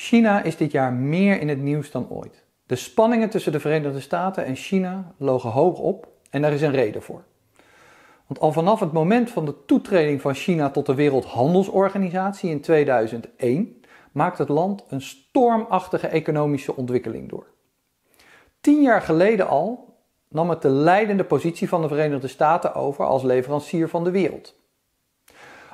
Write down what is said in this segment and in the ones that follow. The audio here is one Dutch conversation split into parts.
China is dit jaar meer in het nieuws dan ooit. De spanningen tussen de Verenigde Staten en China logen hoog op en daar is een reden voor. Want al vanaf het moment van de toetreding van China tot de Wereldhandelsorganisatie in 2001 maakt het land een stormachtige economische ontwikkeling door. Tien jaar geleden al nam het de leidende positie van de Verenigde Staten over als leverancier van de wereld.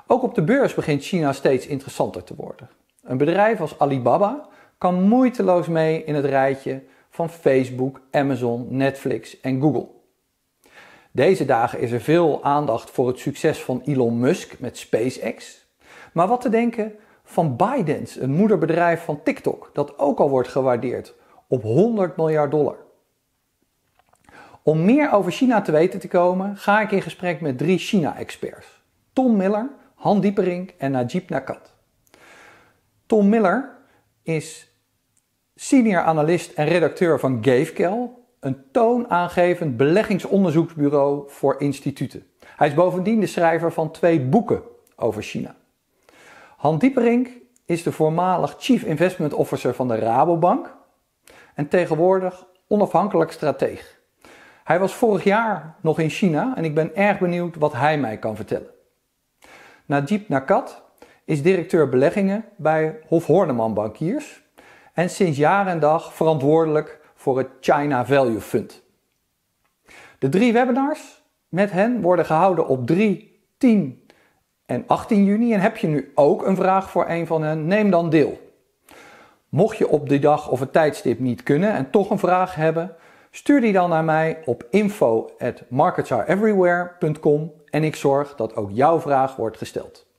Ook op de beurs begint China steeds interessanter te worden. Een bedrijf als Alibaba kan moeiteloos mee in het rijtje van Facebook, Amazon, Netflix en Google. Deze dagen is er veel aandacht voor het succes van Elon Musk met SpaceX. Maar wat te denken van ByteDance, een moederbedrijf van TikTok, dat ook al wordt gewaardeerd op 100 miljard dollar. Om meer over China te weten te komen, ga ik in gesprek met drie China-experts: Tom Miller, Han Dieperink en Najib Nakat. Tom Miller is senior analist en redacteur van GaveCal, een toonaangevend beleggingsonderzoeksbureau voor instituten. Hij is bovendien de schrijver van twee boeken over China. Han Dieperink is de voormalig Chief Investment Officer van de Rabobank en tegenwoordig onafhankelijk strateeg. Hij was vorig jaar nog in China en ik ben erg benieuwd wat hij mij kan vertellen. Najib Nakat is directeur beleggingen bij Hof Horneman Bankiers en sinds jaar en dag verantwoordelijk voor het China Value Fund. De drie webinars met hen worden gehouden op 3, 10 en 18 juni. En heb je nu ook een vraag voor een van hen, neem dan deel. Mocht je op die dag of het tijdstip niet kunnen en toch een vraag hebben, stuur die dan naar mij op info@marketsareeverywhere.com en ik zorg dat ook jouw vraag wordt gesteld.